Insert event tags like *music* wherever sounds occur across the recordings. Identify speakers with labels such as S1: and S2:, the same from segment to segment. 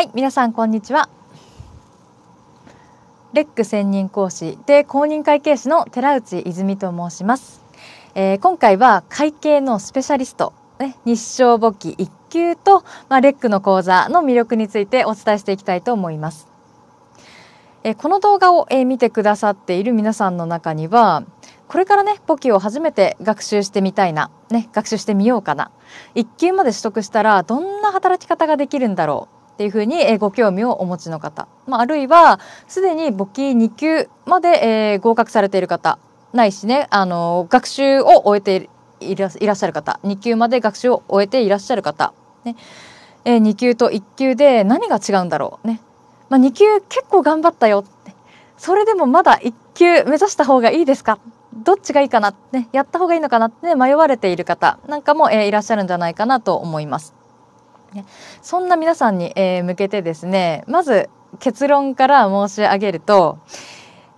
S1: はい皆さんこんにちはレック専任講師で公認会計士の寺内泉と申します、えー、今回は会計のスペシャリスト、ね、日照簿記1級と、まあ、レックの講座の魅力についてお伝えしていきたいと思いますえー、この動画を、え見てくださっている皆さんの中にはこれからね簿記を初めて学習してみたいな、ね、学習してみようかな1級まで取得したらどんな働き方ができるんだろうっていうふうに、えご興味をお持ちの方、まあ、あるいはすでに簿記2級まで、え合格されている方ないしね、あの学習を終えていらっしゃる方2級まで学習を終えていらっしゃる方、ねえ2級と1級で何が違うんだろうね、まあ、2級結構頑張ったよってそれでもまだ1級目指した方がいいですかどっちがいいかな、ね、やった方がいいのかなって、ね、迷われている方なんかも、えー、いらっしゃるんじゃないかなと思います。ね、そんな皆さんに、えー、向けてですねまず結論から申し上げると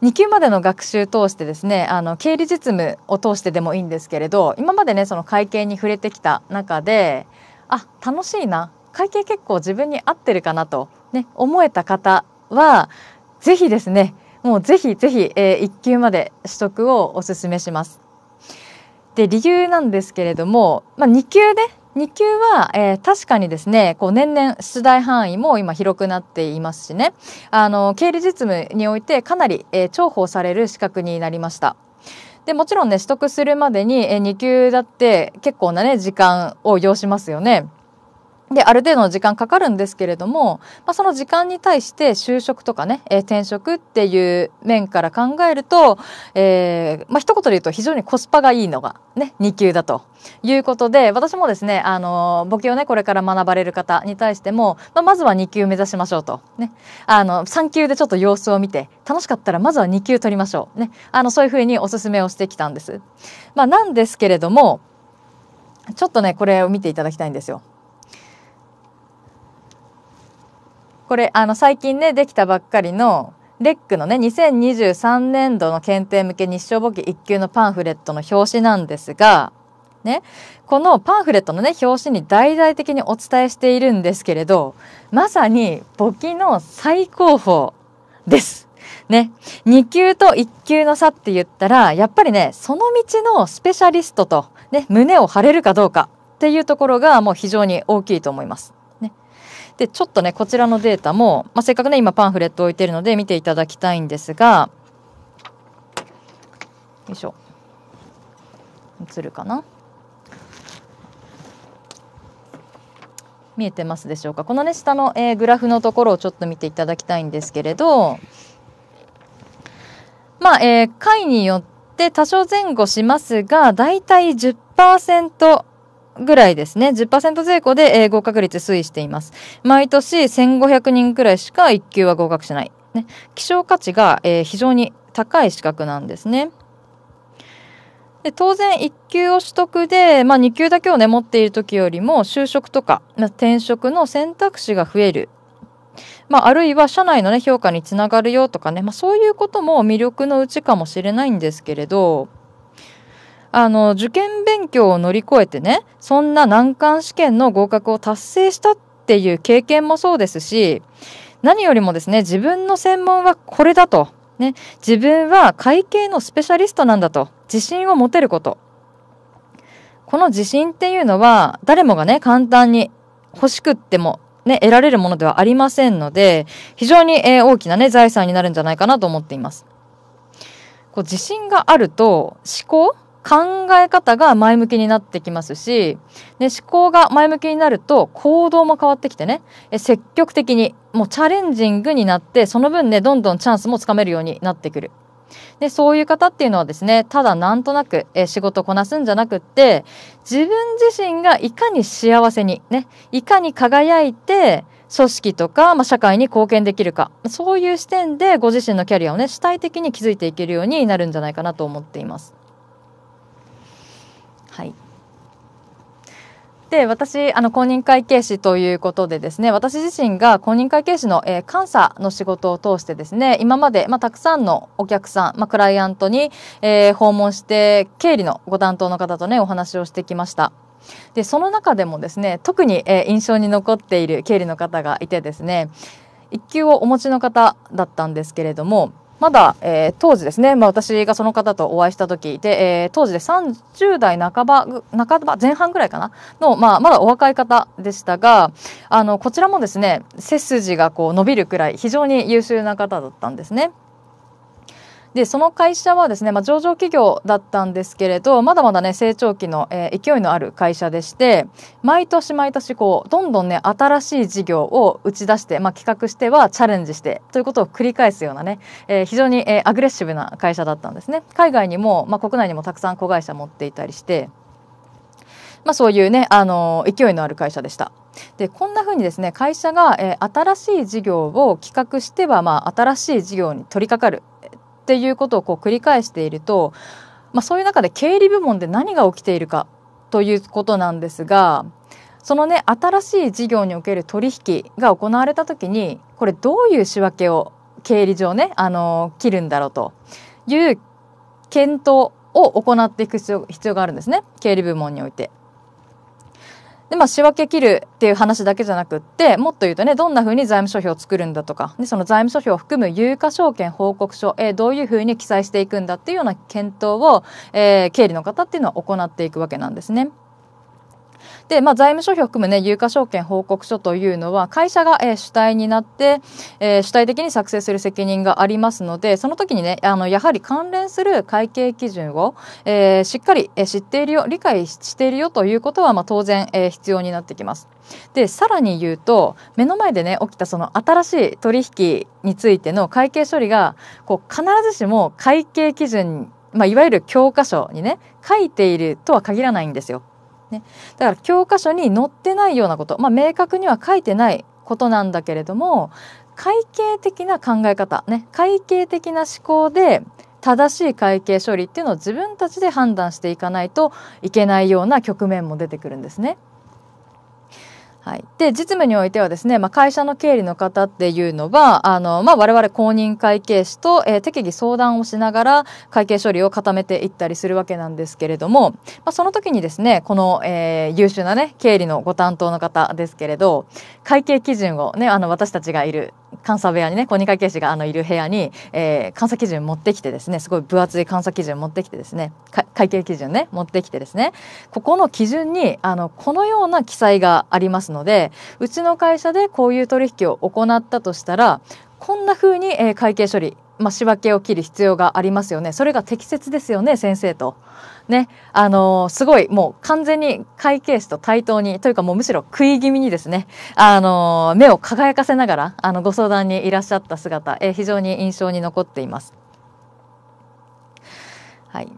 S1: 2級までの学習通してですねあの経理実務を通してでもいいんですけれど今までねその会計に触れてきた中であ楽しいな会計結構自分に合ってるかなと、ね、思えた方は是非ですねもうぜひぜひ、えー、1級まで取得をお勧めします。で理由なんですけれども、まあ、2級ね2級は、えー、確かにですねこう年々出題範囲も今広くなっていますしねあの経理実務においてかなり、えー、重宝される資格になりました。でもちろんね取得するまでに、えー、2級だって結構なね時間を要しますよね。で、ある程度の時間かかるんですけれども、まあ、その時間に対して就職とかね、えー、転職っていう面から考えると、えー、まあ、一言で言うと非常にコスパがいいのがね、2級だということで、私もですね、あの、簿記をね、これから学ばれる方に対しても、まあ、まずは2級目指しましょうと。ね。あの、3級でちょっと様子を見て、楽しかったらまずは2級取りましょう。ね。あの、そういうふうにお勧めをしてきたんです。まあ、なんですけれども、ちょっとね、これを見ていただきたいんですよ。これあの最近ねできたばっかりのレックのね2023年度の検定向け日照簿記1級のパンフレットの表紙なんですがねこのパンフレットのね表紙に大々的にお伝えしているんですけれどまさに簿記の最高峰です。ね、2級と1級の差って言ったらやっぱりねその道のスペシャリストと、ね、胸を張れるかどうかっていうところがもう非常に大きいと思います。でちょっとねこちらのデータも、まあ、せっかくね今パンフレット置いてるので見ていただきたいんですがよいしょ映るかな見えてますでしょうかこのね下の、えー、グラフのところをちょっと見ていただきたいんですけれどまあ、えー、回によって多少前後しますが大体10%ぐらいですね、10%税功で、合格率推移しています。毎年1500人くらいしか1級は合格しない。ね、希少価値が、えー、非常に高い資格なんですね。で当然1級を取得で、まあ、2級だけをね持っている時よりも就職とか、まあ、転職の選択肢が増える、まあ、あるいは社内の、ね、評価につながるよとかね、まあ、そういうことも魅力のうちかもしれないんですけれどあの、受験勉強を乗り越えてね、そんな難関試験の合格を達成したっていう経験もそうですし、何よりもですね、自分の専門はこれだと。ね、自分は会計のスペシャリストなんだと。自信を持てること。この自信っていうのは、誰もがね、簡単に欲しくっても、ね、得られるものではありませんので、非常に、え大きなね、財産になるんじゃないかなと思っています。こう自信があると、思考考え方が前向きになってきますし、で、思考が前向きになると行動も変わってきてね、え積極的に、もうチャレンジングになって、その分ね、どんどんチャンスもつかめるようになってくる。で、そういう方っていうのはですね、ただなんとなく、え仕事をこなすんじゃなくって、自分自身がいかに幸せに、ね、いかに輝いて、組織とか、まあ、社会に貢献できるか、そういう視点でご自身のキャリアをね、主体的に築いていけるようになるんじゃないかなと思っています。で私あの公認会計士ということでですね私自身が公認会計士の、えー、監査の仕事を通してですね今まで、まあ、たくさんのお客さん、まあ、クライアントに、えー、訪問して経理のご担当の方とねお話をしてきました。でその中でもですね特に、えー、印象に残っている経理の方がいてですね1級をお持ちの方だったんですけれどもまだ、えー、当時ですね、まあ、私がその方とお会いした時で、えー、当時で30代半ば半ば前半ぐらいかなの、まあ、まだお若い方でしたがあのこちらもですね背筋がこう伸びるくらい非常に優秀な方だったんですね。でその会社はですね、まあ、上場企業だったんですけれどまだまだね成長期の、えー、勢いのある会社でして毎年毎年こうどんどんね新しい事業を打ち出して、まあ、企画してはチャレンジしてということを繰り返すようなね、えー、非常に、えー、アグレッシブな会社だったんですね。海外にも、まあ、国内にもたくさん子会社持っていたりして。まあ、そういうね、あの勢いのある会社でした。でこんなふうにですね会社が、えー、新しい事業を企画しては、まあ、新しい事業に取り掛かるっていうことをこう繰り返していると、まあ、そういう中で経理部門で何が起きているかということなんですがそのね新しい事業における取引が行われた時にこれどういう仕分けを経理上ねあの切るんだろうという検討を行っていく必要があるんですね経理部門において。で、まあ、仕分け切るっていう話だけじゃなくって、もっと言うとね、どんなふうに財務諸表を作るんだとか、で、その財務諸表を含む有価証券報告書、えどういうふうに記載していくんだっていうような検討を、えー、経理の方っていうのは行っていくわけなんですね。で、まあ、財務諸表含む、ね、有価証券報告書というのは会社が、えー、主体になって、えー、主体的に作成する責任がありますのでその時にねあのやはり関連する会計基準を、えー、しっかり、えー、知っているよ理解しているよということは、まあ、当然、えー、必要になってきます。でさらに言うと目の前でね起きたその新しい取引についての会計処理がこう必ずしも会計基準、まあ、いわゆる教科書にね書いているとは限らないんですよ。ね、だから教科書に載ってないようなこと、まあ、明確には書いてないことなんだけれども会計的な考え方、ね、会計的な思考で正しい会計処理っていうのを自分たちで判断していかないといけないような局面も出てくるんですね。はい、で実務においてはですね、まあ、会社の経理の方っていうのはあの、まあ、我々公認会計士と、えー、適宜相談をしながら会計処理を固めていったりするわけなんですけれども、まあ、その時にですねこの、えー、優秀な、ね、経理のご担当の方ですけれど会計基準を、ね、あの私たちがいる監査部屋にね小認会計士があのいる部屋に、えー、監査基準持ってきてですねすごい分厚い監査基準持ってきてですね会計基準ね持ってきてですねここの基準にあのこのような記載がありますのでうちの会社でこういう取引を行ったとしたらこんな風に、えー、会計処理まあ、仕分けを切る必要がありますよね。それが適切ですよね、先生と。ね、あのー、すごい、もう完全に会計士と対等に、というかもうむしろ食い気味にですね、あのー、目を輝かせながら、あの、ご相談にいらっしゃった姿、えー、非常に印象に残っています。はい。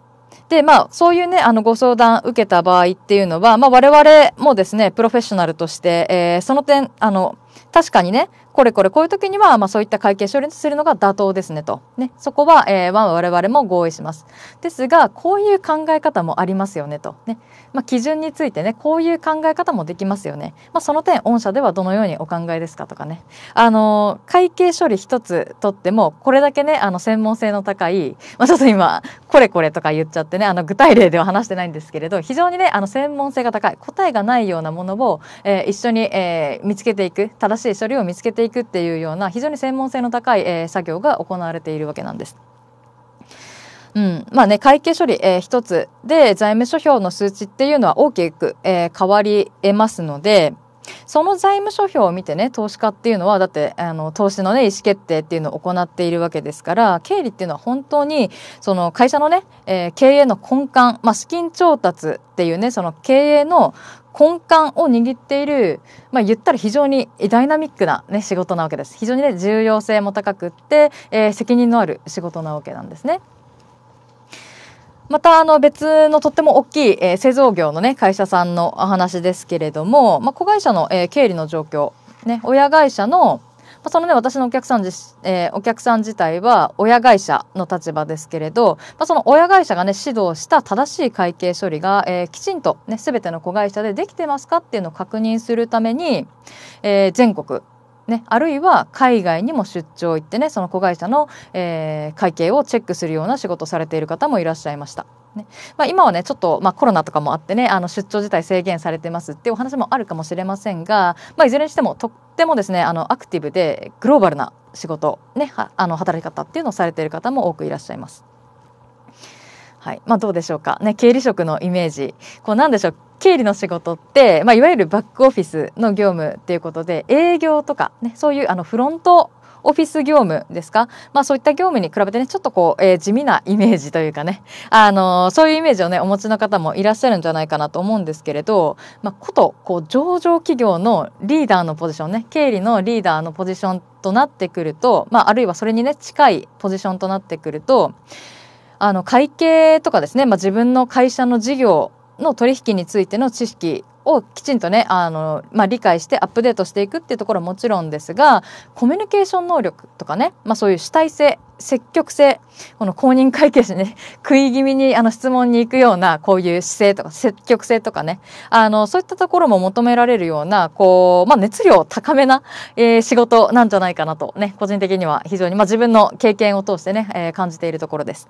S1: で、まあ、そういうね、あの、ご相談受けた場合っていうのは、まあ、我々もですね、プロフェッショナルとして、えー、その点、あの、確かにね、これこれこういう時には、まあ、そういった会計処理するのが妥当ですねと。ね、そこは、えー、我々も合意します。ですが、こういう考え方もありますよねと。ね、まあ、基準についてね、こういう考え方もできますよね。まあ、その点、御社ではどのようにお考えですかとかね。あのー、会計処理一つとっても、これだけね、あの、専門性の高い、まあ、ちょっと今、これこれとか言っちゃってね、あの、具体例では話してないんですけれど、非常にね、あの、専門性が高い、答えがないようなものを、えー、一緒に、えー、見つけていく正しい処理を見つけていくっていうような非常に専門性の高い、えー、作業が行われているわけなんです。うんまあね、会計処理、えー、一つで財務諸表の数値っていうのは大きく、えー、変わり得ますのでその財務諸表を見てね投資家っていうのはだってあの投資のね意思決定っていうのを行っているわけですから経理っていうのは本当にその会社のね、えー、経営の根幹、まあ、資金調達っていうねその経営の根幹を握っている、まあ、言ったら非常にダイナミックな、ね、仕事なわけです非常に、ね、重要性も高くって、えー、責任のある仕事なわけなんですね。またあの別のとっても大きい、えー、製造業の、ね、会社さんのお話ですけれども、まあ、子会社の、えー、経理の状況、ね、親会社のまあ、そのね、私のお客さん自、えー、お客さん自体は親会社の立場ですけれど、まあ、その親会社がね、指導した正しい会計処理が、えー、きちんとね、すべての子会社でできてますかっていうのを確認するために、えー、全国、ね、あるいは海外にも出張行ってねその子会社の、えー、会計をチェックするような仕事をされている方もいらっしゃいました。ねまあ、今はねちょっと、まあ、コロナとかもあってねあの出張自体制限されてますっていうお話もあるかもしれませんが、まあ、いずれにしてもとってもですねあのアクティブでグローバルな仕事、ね、あの働き方っていうのをされている方も多くいらっしゃいます。はいまあ、どうでしょうか、ね、経理職のイメージこうなんでしょう経理の仕事って、まあ、いわゆるバックオフィスの業務ということで営業とか、ね、そういうあのフロントオフィス業務ですか、まあ、そういった業務に比べてねちょっとこう、えー、地味なイメージというかね、あのー、そういうイメージをねお持ちの方もいらっしゃるんじゃないかなと思うんですけれど、まあ、ことこう上場企業のリーダーのポジションね経理のリーダーのポジションとなってくると、まあ、あるいはそれにね近いポジションとなってくるとあの会計とかですね、まあ、自分の会社の事業の取引についての知識をきちんとねあの、まあ、理解してアップデートしていくっていうところはもちろんですがコミュニケーション能力とかね、まあ、そういう主体性積極性この公認会計士ね *laughs* 食い気味にあの質問に行くようなこういう姿勢とか積極性とかねあのそういったところも求められるようなこう、まあ、熱量高めな、えー、仕事なんじゃないかなとね個人的には非常に、まあ、自分の経験を通してね、えー、感じているところです。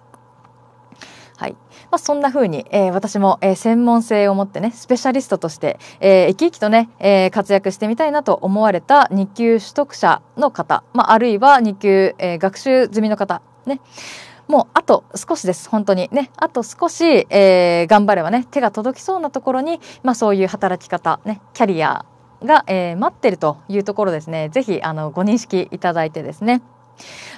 S1: はい。まあ、そんな風に、えー、私も、えー、専門性を持ってね、スペシャリストとして、えー、生き生きとね、えー、活躍してみたいなと思われた2級取得者の方、まあ、あるいは2級、えー、学習済みの方、ね。もうあと少しです、本当にね。あと少し、えー、頑張ればね、手が届きそうなところに、まあそういう働き方、ね、キャリアが、えー、待ってるというところですね、ぜひあのご認識いただいてですね。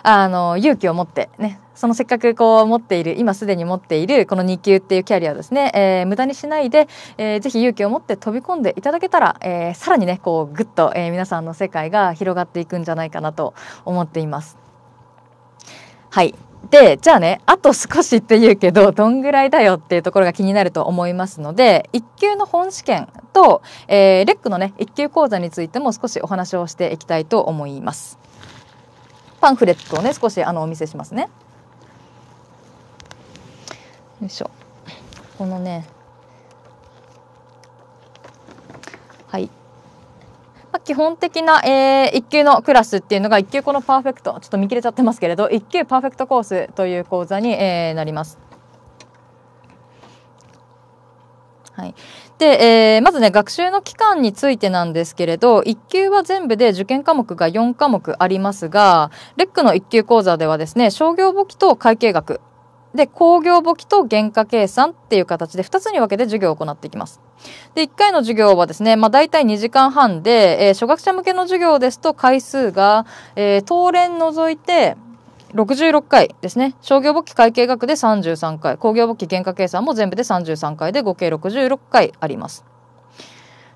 S1: あの、勇気を持ってね、そのせっかくこう持っている、今すでに持っているこの2級っていうキャリアをですね、えー、無駄にしないで、えー、ぜひ勇気を持って飛び込んでいただけたら、えー、さらにね、こうぐっと、えー、皆さんの世界が広がっていくんじゃないかなと思っています。はい。で、じゃあね、あと少しって言うけど、どんぐらいだよっていうところが気になると思いますので、1級の本試験と、えー、レックのね、1級講座についても少しお話をしていきたいと思います。パンフレットをね少しあのお見せしますね。よいしょこのねはい基本的な、えー、1級のクラスっていうのが1級このパーフェクトちょっと見切れちゃってますけれど1級パーフェクトコースという講座に、えー、なります。はい、で、えー、まずね、学習の期間についてなんですけれど、1級は全部で受験科目が4科目ありますが、レックの1級講座ではですね、商業簿記と会計学、で、工業簿記と原価計算っていう形で2つに分けて授業を行っていきます。で、1回の授業はですね、まあ大体2時間半で、えー、初学者向けの授業ですと回数が、えー、当連除いて、66回ですね商業簿記会計学で33回工業簿記原価計算も全部で33回で合計66回あります。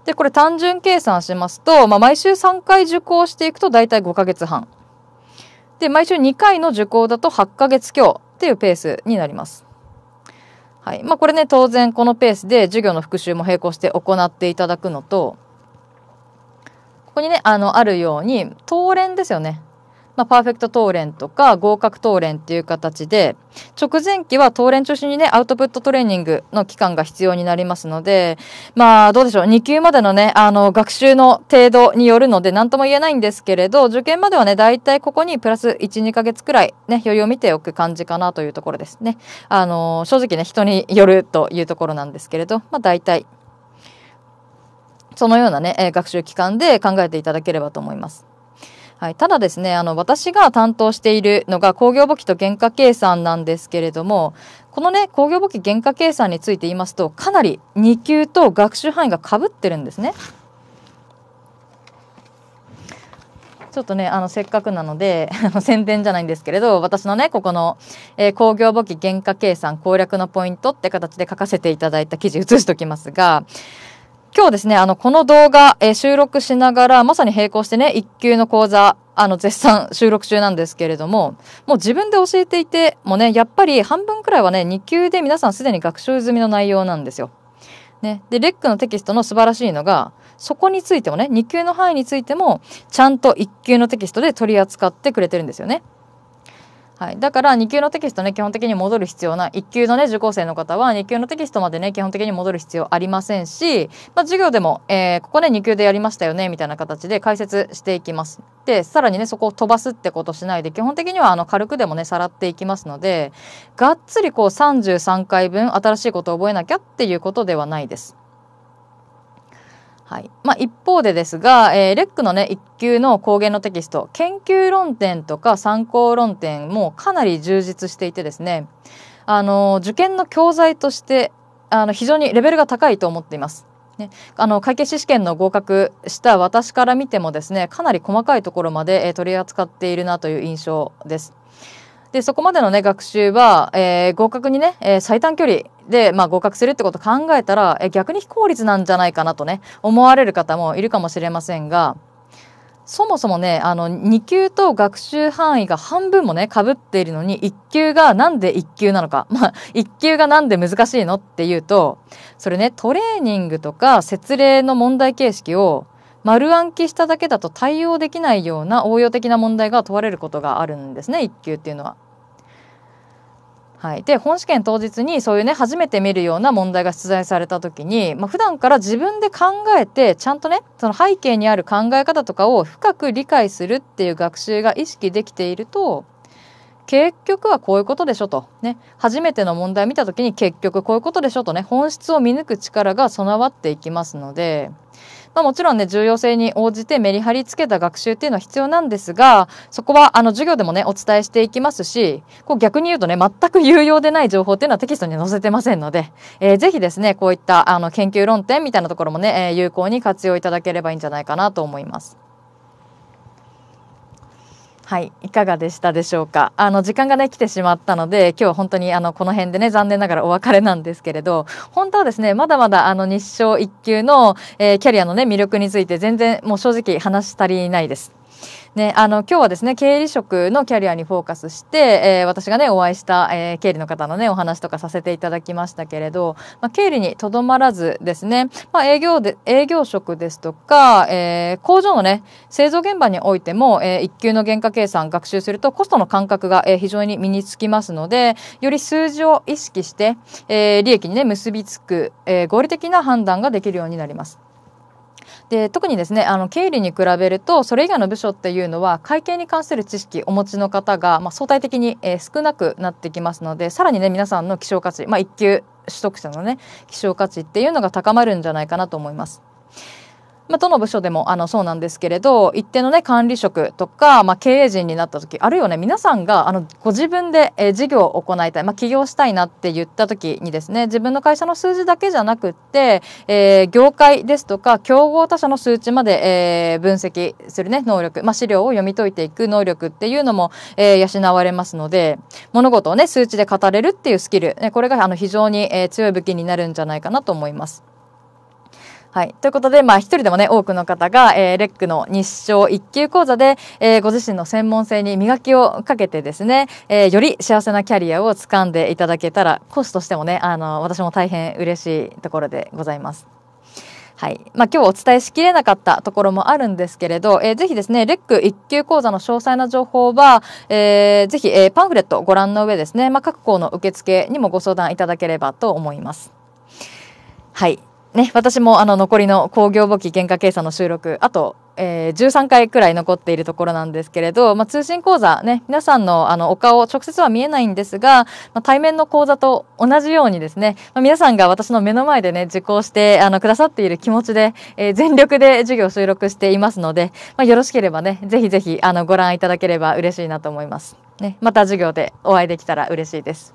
S1: でこれ単純計算しますと、まあ、毎週3回受講していくと大体5か月半で毎週2回の受講だと8か月強っていうペースになります。はいまあ、これね当然このペースで授業の復習も並行して行っていただくのとここにねあのあるように当連ですよねまあ、パーフェクト当連とか合格当連っていう形で、直前期は当連中心にね、アウトプットトレーニングの期間が必要になりますので、まあ、どうでしょう、2級までのね、あの、学習の程度によるので、何とも言えないんですけれど、受験まではね、大体ここにプラス1、2ヶ月くらい、ね、余裕を見ておく感じかなというところですね。あの、正直ね、人によるというところなんですけれど、まあ、大体、そのようなね、学習期間で考えていただければと思います。はい、ただですねあの私が担当しているのが工業簿記と原価計算なんですけれどもこのね工業簿記原価計算について言いますとかなり2級と学習範囲がかぶってるんですね。ちょっとね、あの、せっかくなので、宣伝じゃないんですけれど、私のね、ここの、えー、工業簿記原価計算攻略のポイントって形で書かせていただいた記事写しときますが、今日ですね、あの、この動画、えー、収録しながら、まさに並行してね、一級の講座、あの、絶賛 *laughs* 収録中なんですけれども、もう自分で教えていてもね、やっぱり半分くらいはね、2級で皆さんすでに学習済みの内容なんですよ。ね。で、レックのテキストの素晴らしいのが、そこについてもね、2級の範囲についても、ちゃんと1級のテキストで取り扱ってくれてるんですよね。はい、だから2級のテキストね基本的に戻る必要ない1級のね受講生の方は2級のテキストまでね基本的に戻る必要ありませんし、まあ、授業でも、えー、ここね2級でやりましたよねみたいな形で解説していきます。でさらにねそこを飛ばすってことしないで基本的にはあの軽くでもねさらっていきますのでがっつりこう33回分新しいことを覚えなきゃっていうことではないです。はいまあ、一方でですが、えー、レックのね1級の高原のテキスト研究論点とか参考論点もかなり充実していてですねあの受験の教材としてあの非常にレベルが高いと思っています。ね、あの会計士試験の合格した私から見てもですねかなり細かいところまで、え取り扱っているなという印象です。でそこまでのね学習は、えー、合格にね、えー、最短距離で、まあ、合格するってことを考えたら、えー、逆に非効率なんじゃないかなとね思われる方もいるかもしれませんがそもそもねあの2級と学習範囲が半分もねかぶっているのに1級がなんで1級なのか、*laughs* まあ、1級がなんで難しいのっていうとそれねトレーニングとか説明の問題形式を丸暗記しただけだと対応できないような応用的な問題が問われることがあるんですね1級っていうのは。はい、で本試験当日にそういうね初めて見るような問題が出題された時に、まあ、普段から自分で考えてちゃんとねその背景にある考え方とかを深く理解するっていう学習が意識できていると結局はこういうことでしょと、ね、初めての問題見た時に結局こういうことでしょとね本質を見抜く力が備わっていきますので。まあ、もちろんね、重要性に応じてメリハリつけた学習っていうのは必要なんですが、そこはあの授業でもね、お伝えしていきますし、こう逆に言うとね、全く有用でない情報っていうのはテキストに載せてませんので、えー、ぜひですね、こういったあの研究論点みたいなところもね、え有効に活用いただければいいんじゃないかなと思います。はい、いかがでしたでしょうか。あの時間がね来てしまったので、今日は本当にあのこの辺でね残念ながらお別れなんですけれど、本当はですねまだまだあの日照一級の、えー、キャリアのね魅力について全然もう正直話し足りないです。ね、あの、今日はですね、経理職のキャリアにフォーカスして、えー、私がね、お会いした、えー、経理の方のね、お話とかさせていただきましたけれど、まあ、経理にとどまらずですね、まあ、営業で、営業職ですとか、えー、工場のね、製造現場においても、えー、一級の原価計算、学習するとコストの感覚が、えー、非常に身につきますので、より数字を意識して、えー、利益にね、結びつく、えー、合理的な判断ができるようになります。で特にですねあの経理に比べるとそれ以外の部署っていうのは会計に関する知識お持ちの方が、まあ、相対的に、えー、少なくなってきますのでさらにね皆さんの希少価値、まあ、1級取得者のね希少価値っていうのが高まるんじゃないかなと思います。まあ、どの部署でもあのそうなんですけれど一定の、ね、管理職とか、まあ、経営陣になった時あるいはね皆さんがあのご自分で、えー、事業を行いたい、まあ、起業したいなって言った時にですね自分の会社の数字だけじゃなくって、えー、業界ですとか競合他社の数値まで、えー、分析する、ね、能力、まあ、資料を読み解いていく能力っていうのも、えー、養われますので物事を、ね、数値で語れるっていうスキル、ね、これがあの非常に、えー、強い武器になるんじゃないかなと思います。はい。ということで、まあ、一人でもね、多くの方が、えー、レックの日照一級講座で、えー、ご自身の専門性に磨きをかけてですね、えー、より幸せなキャリアを掴んでいただけたら、講師としてもね、あの、私も大変嬉しいところでございます。はい。まあ、今日お伝えしきれなかったところもあるんですけれど、えー、ぜひですね、レック1級講座の詳細な情報は、えー、ぜひ、えー、パンフレットをご覧の上ですね、まあ、各校の受付にもご相談いただければと思います。はい。ね、私もあの残りの工業簿記原価計算の収録、あと、えー、13回くらい残っているところなんですけれど、まあ、通信講座ね、皆さんのあのお顔、直接は見えないんですが、まあ、対面の講座と同じようにですね、まあ、皆さんが私の目の前でね、受講してあのくださっている気持ちで、えー、全力で授業収録していますので、まあ、よろしければね、ぜひぜひあのご覧いただければ嬉しいなと思います。ね、また授業でお会いできたら嬉しいです。